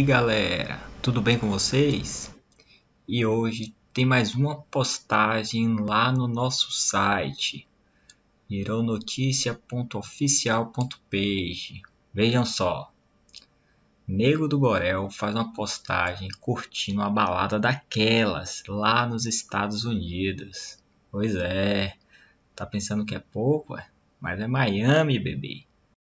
E galera, tudo bem com vocês? E hoje tem mais uma postagem lá no nosso site gironoticia.oficial.page Vejam só Nego do Borel faz uma postagem curtindo a balada daquelas lá nos Estados Unidos Pois é, tá pensando que é pouco? É? Mas é Miami, bebê